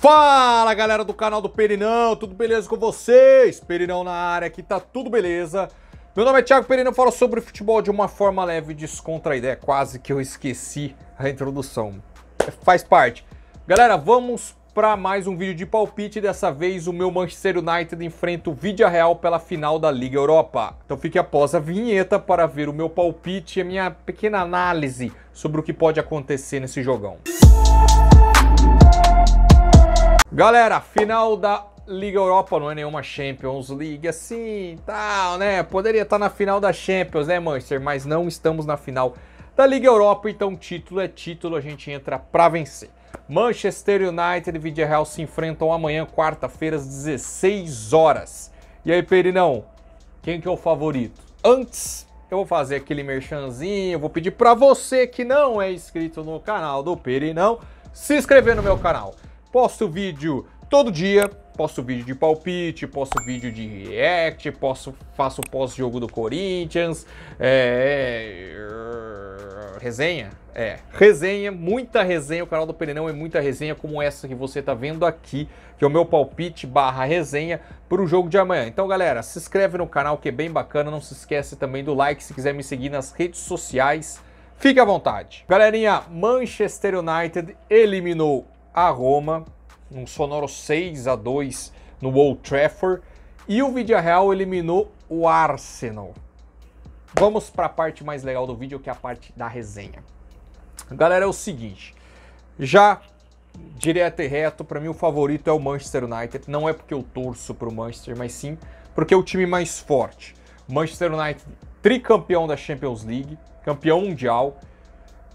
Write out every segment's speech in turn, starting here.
Fala galera do canal do Perinão, tudo beleza com vocês? Perinão na área aqui, tá tudo beleza. Meu nome é Thiago Perinão, falo sobre futebol de uma forma leve e descontraída. É quase que eu esqueci a introdução. É, faz parte. Galera, vamos para mais um vídeo de palpite. Dessa vez o meu Manchester United enfrenta o Vidia Real pela final da Liga Europa. Então fique após a vinheta para ver o meu palpite e a minha pequena análise sobre o que pode acontecer nesse jogão. Música Galera, final da Liga Europa não é nenhuma Champions League assim, tal, né? Poderia estar tá na final da Champions, né, Manchester? Mas não estamos na final da Liga Europa, então título é título, a gente entra pra vencer. Manchester United e Real se enfrentam amanhã, quarta-feira, às 16 horas. E aí, Perinão, quem que é o favorito? Antes, eu vou fazer aquele merchanzinho, vou pedir para você que não é inscrito no canal do Perinão, se inscrever no meu canal posto vídeo todo dia, posto vídeo de palpite, posto vídeo de react, posto, faço pós-jogo do Corinthians, é, é... resenha, é, resenha, muita resenha, o canal do Perenão é muita resenha como essa que você tá vendo aqui, que é o meu palpite barra resenha para o jogo de amanhã. Então galera, se inscreve no canal que é bem bacana, não se esquece também do like se quiser me seguir nas redes sociais, fique à vontade. Galerinha, Manchester United eliminou a Roma, um sonoro 6 a 2 no Old Trafford, e o Villarreal eliminou o Arsenal. Vamos para a parte mais legal do vídeo, que é a parte da resenha. Galera, é o seguinte, já direto e reto, para mim o favorito é o Manchester United, não é porque eu torço para o Manchester, mas sim porque é o time mais forte. Manchester United tricampeão da Champions League, campeão mundial,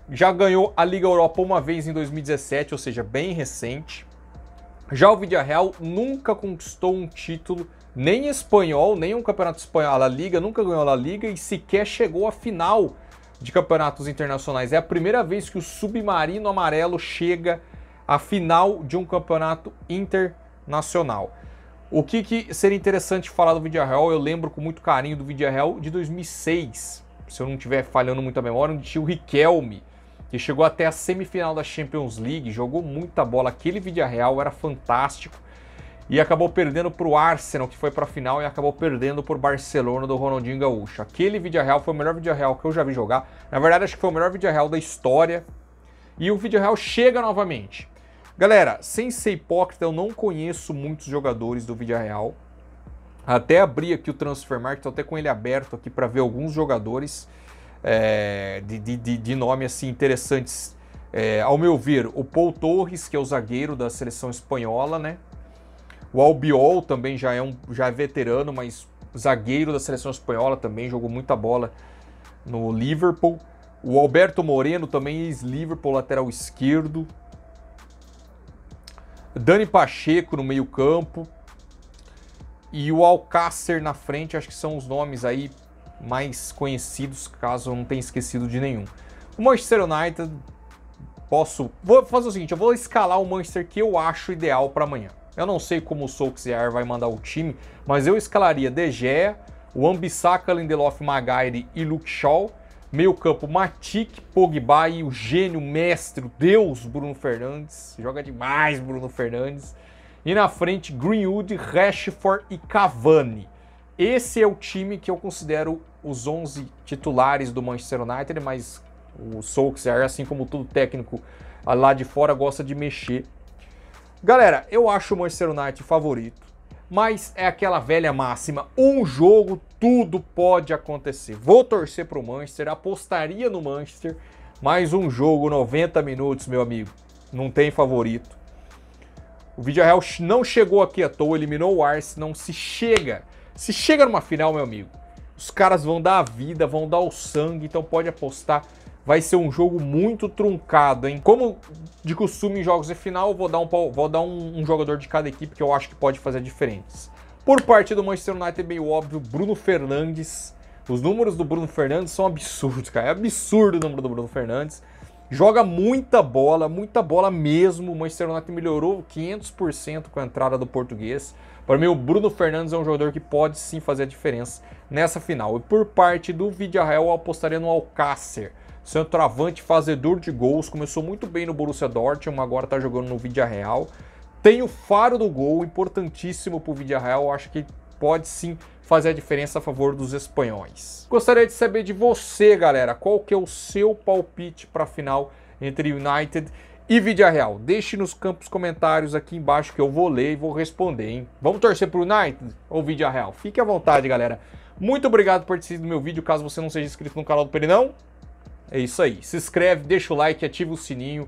já ganhou a Liga Europa uma vez em 2017, ou seja, bem recente. Já o Villarreal nunca conquistou um título nem espanhol, nem um campeonato espanhol. A Liga nunca ganhou a Liga e sequer chegou à final de campeonatos internacionais. É a primeira vez que o submarino amarelo chega à final de um campeonato internacional. O que, que seria interessante falar do Villarreal, eu lembro com muito carinho do Villarreal de 2006, se eu não estiver falhando muito a memória, onde tinha o Riquelme, que chegou até a semifinal da Champions League, jogou muita bola, aquele vídeo real era fantástico e acabou perdendo para o Arsenal, que foi para a final e acabou perdendo por Barcelona do Ronaldinho Gaúcho. Aquele vídeo real foi o melhor vídeo real que eu já vi jogar. Na verdade, acho que foi o melhor vídeo real da história. E o vídeo real chega novamente. Galera, sem ser hipócrita, eu não conheço muitos jogadores do vídeo real. Até abri aqui o Transfer Market, tô até com ele aberto aqui para ver alguns jogadores é, de, de, de, nome assim interessantes. É, ao meu ver, o Paul Torres, que é o zagueiro da seleção espanhola, né? O Albiol também já é um já é veterano, mas zagueiro da seleção espanhola também jogou muita bola no Liverpool. O Alberto Moreno também ex-Liverpool, lateral esquerdo. Dani Pacheco no meio-campo e o Alcácer na frente, acho que são os nomes aí mais conhecidos, caso eu não tenha esquecido de nenhum. O Manchester United, posso. Vou fazer o seguinte: eu vou escalar o Manchester que eu acho ideal para amanhã. Eu não sei como o Solskjaer vai mandar o time, mas eu escalaria De Gea, o Ambissaka, Lindelof, Maguire e Luke Shaw. Meio campo, Matic, Pogba e o gênio, mestre, o deus Bruno Fernandes. Joga demais Bruno Fernandes. E na frente, Greenwood, Rashford e Cavani. Esse é o time que eu considero os 11 titulares do Manchester United, mas o Solskjaer, assim como todo técnico lá de fora, gosta de mexer. Galera, eu acho o Manchester United favorito, mas é aquela velha máxima: um jogo, tudo pode acontecer. Vou torcer para o Manchester, apostaria no Manchester, mais um jogo, 90 minutos, meu amigo. Não tem favorito. O Villarreal não chegou aqui à toa, eliminou o Arsenal, não se chega se chega numa final, meu amigo, os caras vão dar a vida, vão dar o sangue, então pode apostar. Vai ser um jogo muito truncado, hein? Como de costume em jogos de final, vou dar, um, vou dar um, um jogador de cada equipe que eu acho que pode fazer a diferença. Por parte do Manchester United, é meio óbvio, Bruno Fernandes. Os números do Bruno Fernandes são absurdos, cara. É absurdo o número do Bruno Fernandes. Joga muita bola, muita bola mesmo. O Manchester United melhorou 500% com a entrada do português. Para mim, o Bruno Fernandes é um jogador que pode sim fazer a diferença nessa final. E por parte do Villarreal, eu apostaria no Alcácer. Centroavante, fazedor de gols, começou muito bem no Borussia Dortmund, agora está jogando no Villarreal. Tem o faro do gol, importantíssimo para o Villarreal, eu acho que pode sim fazer a diferença a favor dos espanhóis. Gostaria de saber de você, galera, qual que é o seu palpite para a final entre United e vídeo real, deixe nos campos comentários aqui embaixo que eu vou ler e vou responder, hein? Vamos torcer pro United ou vídeo real? Fique à vontade, galera. Muito obrigado por ter assistido meu vídeo. Caso você não seja inscrito no canal do Perinão, é isso aí. Se inscreve, deixa o like, ativa o sininho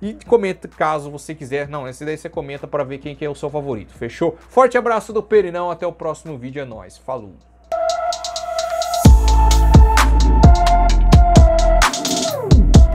e comenta caso você quiser. Não, esse daí você comenta para ver quem que é o seu favorito. Fechou? Forte abraço do Perinão, até o próximo vídeo, é nóis. Falou!